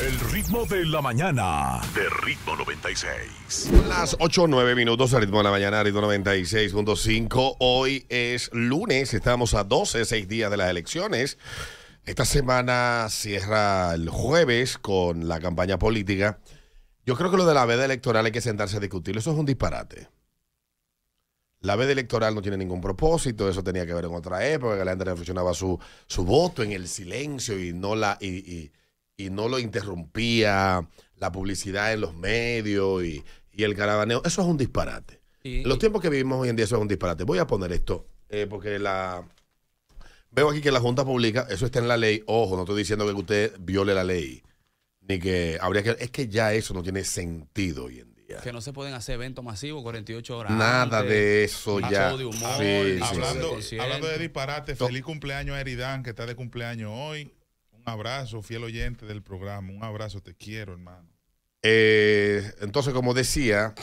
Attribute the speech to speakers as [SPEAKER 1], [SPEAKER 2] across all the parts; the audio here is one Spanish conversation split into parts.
[SPEAKER 1] El ritmo de la mañana. De ritmo 96. Las 8 o 9 minutos al ritmo de la mañana, ritmo 96.5. Hoy es lunes, estamos a 12, 6 días de las elecciones. Esta semana cierra el jueves con la campaña política. Yo creo que lo de la veda electoral hay que sentarse a discutirlo. Eso es un disparate. La veda electoral no tiene ningún propósito, eso tenía que ver en otra época, que la gente reflexionaba su, su voto en el silencio y no la. y, y no lo interrumpía la publicidad en los medios y, el carabaneo. Eso es un disparate. en los tiempos que vivimos hoy en día, eso es un disparate. Voy a poner esto, eh, porque la veo aquí que la Junta Pública, eso está en la ley. Ojo, no estoy diciendo que usted viole la ley, ni que habría que. Es que ya eso no tiene sentido hoy en día. Que no se pueden hacer eventos masivos, 48 horas. Nada de eso ya. hablando, hablando, de disparate, feliz cumpleaños a Eridán, que está de cumpleaños hoy abrazo, fiel oyente del programa. Un abrazo, te quiero, hermano. Eh, entonces, como decía,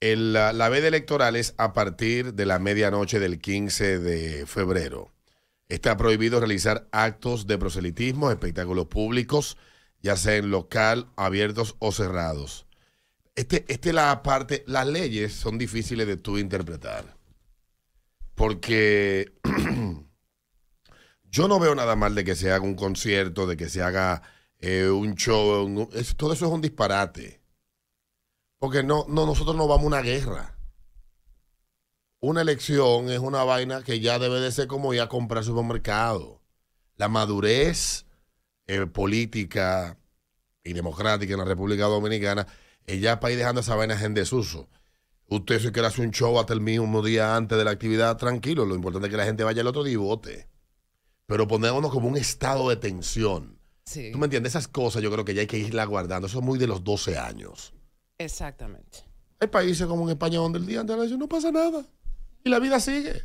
[SPEAKER 1] el, la, la veda electoral es a partir de la medianoche del 15 de febrero. Está prohibido realizar actos de proselitismo, espectáculos públicos, ya sea en local, abiertos o cerrados. Este, este la parte, las leyes son difíciles de tú interpretar. Porque Yo no veo nada mal de que se haga un concierto, de que se haga eh, un show. todo eso es un disparate. Porque no, no, nosotros no vamos a una guerra. Una elección es una vaina que ya debe de ser como ir a comprar supermercado. La madurez eh, política y democrática en la República Dominicana, ella para ir dejando esa vaina en desuso. Usted si quiere hacer un show hasta el mismo día antes de la actividad, tranquilo. Lo importante es que la gente vaya al otro día y vote pero ponernos como un estado de tensión. Sí. ¿Tú me entiendes? Esas cosas yo creo que ya hay que irla guardando. Eso es muy de los 12 años. Exactamente. Hay países como en España donde el día antes de la no pasa nada. Y la vida sigue.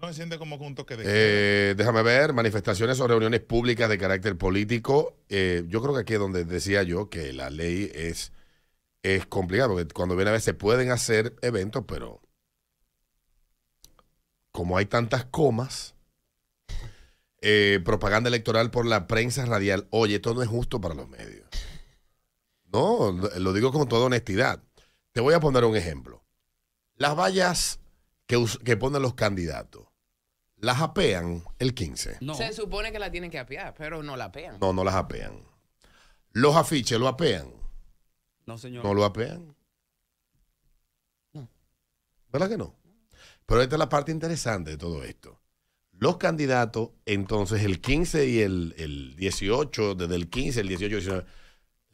[SPEAKER 1] No se siente como un que de... Eh, déjame ver, manifestaciones o reuniones públicas de carácter político. Eh, yo creo que aquí es donde decía yo que la ley es, es complicada, porque cuando viene a veces se pueden hacer eventos, pero como hay tantas comas, eh, propaganda electoral por la prensa radial. Oye, esto no es justo para los medios. No, lo digo con toda honestidad. Te voy a poner un ejemplo. Las vallas que, ponen los candidatos, las apean el 15. No. Se supone que la tienen que apear, pero no la apean. No, no las apean. Los afiches lo apean. No, señor. No lo apean. No. ¿Verdad que no? Pero esta es la parte interesante de todo esto los candidatos, entonces el 15 y el, 18, desde el 15, el 18,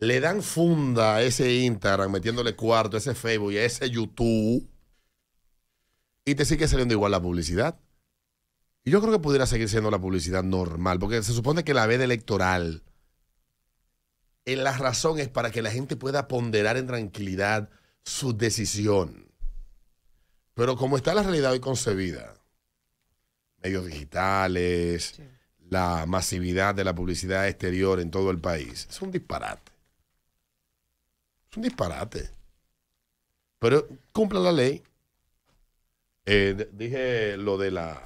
[SPEAKER 1] le dan funda a ese Instagram metiéndole cuarto, a ese Facebook y a ese YouTube. Y te sigue saliendo igual la publicidad. Y yo creo que pudiera seguir siendo la publicidad normal, porque se supone que la veda electoral, en la razón para que la gente pueda ponderar en tranquilidad su decisión. Pero como está la realidad hoy concebida, medios digitales, la masividad de la publicidad exterior en todo el país. Es un disparate. Es un disparate. Pero cumpla la ley. Eh, dije lo de la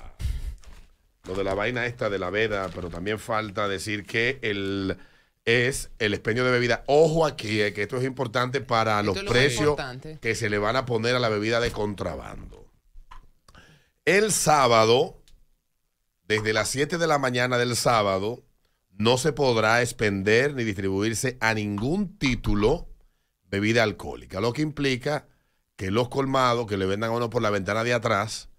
[SPEAKER 1] lo de la vaina esta de la veda, pero también falta decir que el es el espeño de bebida. Ojo aquí, eh, que esto es importante para los precios que se le van a poner a la bebida de contrabando. El sábado, desde las 7 de la mañana del sábado no se podrá expender ni distribuirse a ningún título bebida alcohólica, lo que implica que los colmados que le vendan a uno por la ventana de atrás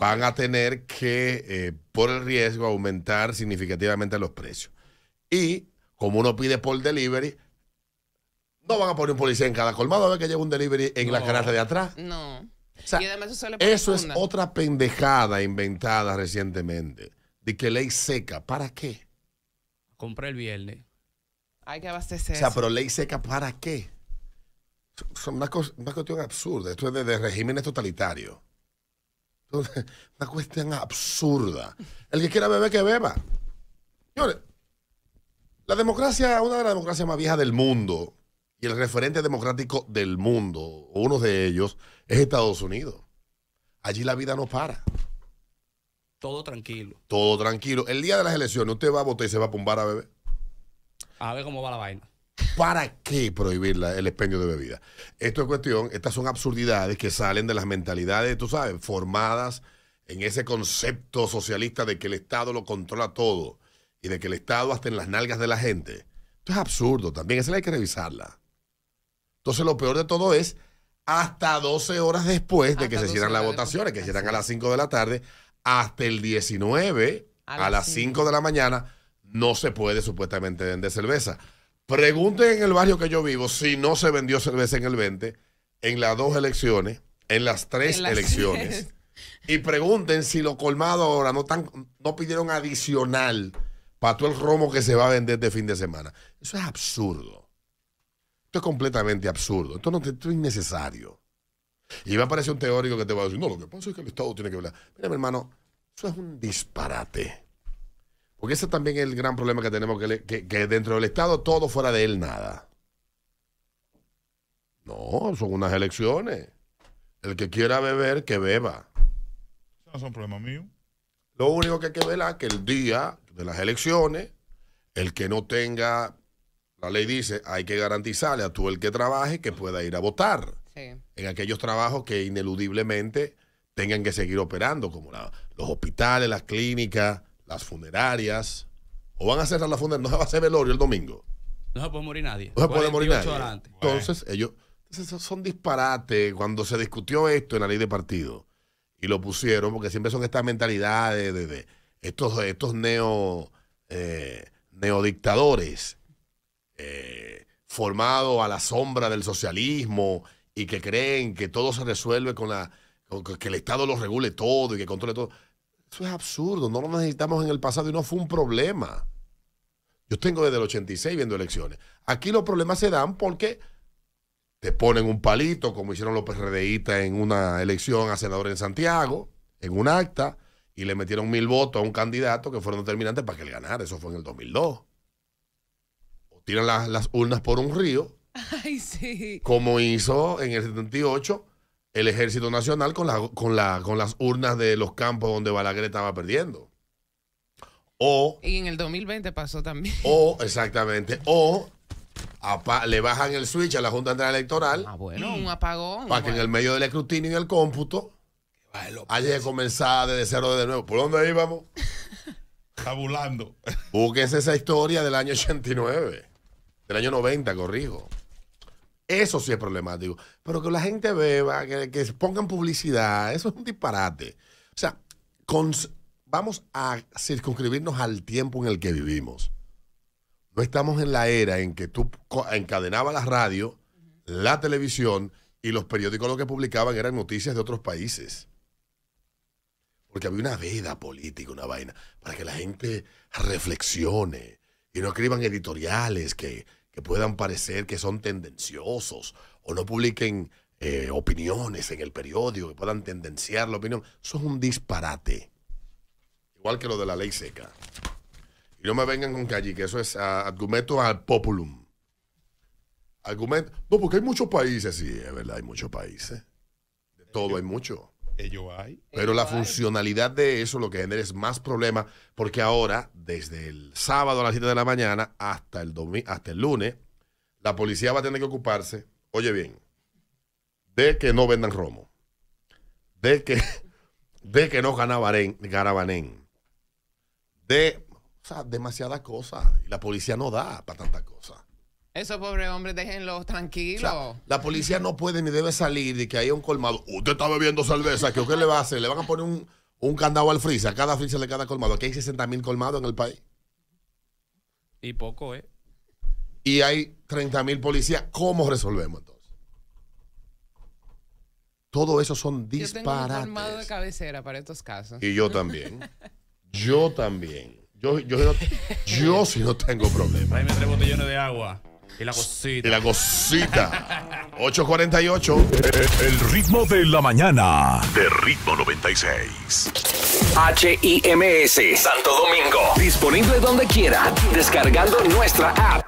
[SPEAKER 1] van a tener que, eh, por el riesgo, aumentar significativamente los precios. Y como uno pide por delivery, no van a poner un policía en cada colmado a ver que llega un delivery en la canasta de atrás. No eso, es otra pendejada inventada recientemente. De que ley seca, ¿para qué? Compré el viernes. Hay que abastecer. O sea, pero ley seca, ¿para qué? Son una, cuestión absurda. Esto es de, regímenes totalitarios. una cuestión absurda. El que quiera beber, que beba. Señores, la democracia, una de las democracias más viejas del mundo, y el referente democrático del mundo, uno de ellos, es Estados Unidos. Allí la vida no para. Todo tranquilo. Todo tranquilo. El día de las elecciones, usted va a votar y se va a pumbar a beber. A ver cómo va la vaina. ¿Para qué prohibir el expendio de bebida? Esto es cuestión, estas son absurdidades que salen de las mentalidades, tú sabes, formadas en ese concepto socialista de que el Estado lo controla todo y de que el Estado hasta en las nalgas de la gente. Esto es absurdo también, esa hay que revisarla. Entonces, lo peor de todo es hasta 12 horas después de que se hicieran las votaciones, que cierran a las 5 de la tarde, hasta el 19 a, las 5 de la mañana, no se puede supuestamente vender cerveza. Pregunten en el barrio que yo vivo si no se vendió cerveza en el 20, en las dos elecciones, en las tres elecciones. Y pregunten si lo colmado ahora no, tan, no pidieron adicional para todo el romo que se va a vender de este fin de semana. Eso es absurdo es completamente absurdo. Esto, no, es innecesario. Y va a aparecer un teórico que te va a decir, no, lo que pasa es que el Estado tiene que hablar. Mira, mi hermano, eso es un disparate. Porque ese también es el gran problema que tenemos, que, dentro del Estado todo, fuera de él nada. No, son unas elecciones. El que quiera beber, que beba. No un problema mío. Lo único que hay que ver es que el día de las elecciones, el que no tenga la ley dice, hay que garantizarle a tú el que trabaje que pueda ir a votar. En aquellos trabajos que ineludiblemente tengan que seguir operando, como los hospitales, las clínicas, las funerarias. O van a cerrar las funerarias, no se va a hacer velorio el domingo. No se puede morir nadie. No se puede morir nadie. Entonces, ellos son disparates. Cuando se discutió esto en la ley de partido y lo pusieron, porque siempre son estas mentalidades de, estos, estos neo, eh, neodictadores eh, formado a la sombra del socialismo y que creen que todo se resuelve con la que el Estado lo regule todo y que controle todo. Eso es absurdo, no lo necesitamos en el pasado y no fue un problema. Yo tengo desde el 86 viendo elecciones. Aquí los problemas se dan porque te ponen un palito, como hicieron los PRDistas en una elección a senador en Santiago, en un acta, y le metieron mil votos a un candidato que fueron determinantes para que él ganara. Eso fue en el 2002 tiran las, urnas por un río. Ay, sí. Como hizo en el 78 el Ejército Nacional con, con, con las urnas de los campos donde Balaguer estaba perdiendo. O, y en el 2020 pasó también. O, exactamente, o le bajan el switch a la Junta Central Electoral. Ah, bueno, un apagón. Para que en el medio del escrutinio y el cómputo haya comenzado comenzar desde cero de nuevo. ¿Por dónde íbamos? tabulando es esa historia del año 89 del año 90, corrijo. Eso sí es problemático. Pero que la gente beba, que, pongan publicidad, eso es un disparate. O sea, vamos a circunscribirnos al tiempo en el que vivimos. No estamos en la era en que tú encadenabas la radio, la televisión y los periódicos lo que publicaban eran noticias de otros países. Porque había una veda política, una vaina, para que la gente reflexione y no escriban editoriales que puedan parecer que son tendenciosos o no publiquen eh, opiniones en el periódico, que puedan tendenciar la opinión, eso es un disparate. Igual que lo de la ley seca. Y no me vengan con allí que eso es ah, argumento al populum. Argumento. No, porque hay muchos países, sí, es verdad, hay muchos países. De todo hay mucho. Pero la funcionalidad de eso lo que genera es más problema porque ahora, desde el sábado a las 7 de la mañana hasta el, hasta el lunes, la policía va a tener que ocuparse, oye bien, de que no vendan romo, de que, de que no garabanén, de o sea, demasiadas cosas. Y la policía no da para tantas cosas. Esos pobres hombres, déjenlo tranquilos. la policía no puede ni debe salir de que hay un colmado. Usted está bebiendo cerveza, ¿qué, usted le va a hacer? Le van a poner un, un candado al freezer, a cada frisa le cada colmado. Aquí hay 60 mil colmados en el país. Y poco, ¿eh? Y hay 30 mil policías. ¿Cómo resolvemos entonces? Todo eso son disparates. Yo tengo un colmado de cabecera para estos casos. Y yo también. yo también. Yo, yo, sí no tengo problema. Ahí me tres botellones de agua la cosita. la 848. El ritmo de la mañana. De ritmo 96. h i Santo Domingo. Disponible donde quiera. Descargando nuestra app.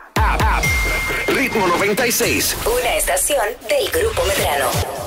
[SPEAKER 1] Ritmo 96. Una estación del Grupo Medrano.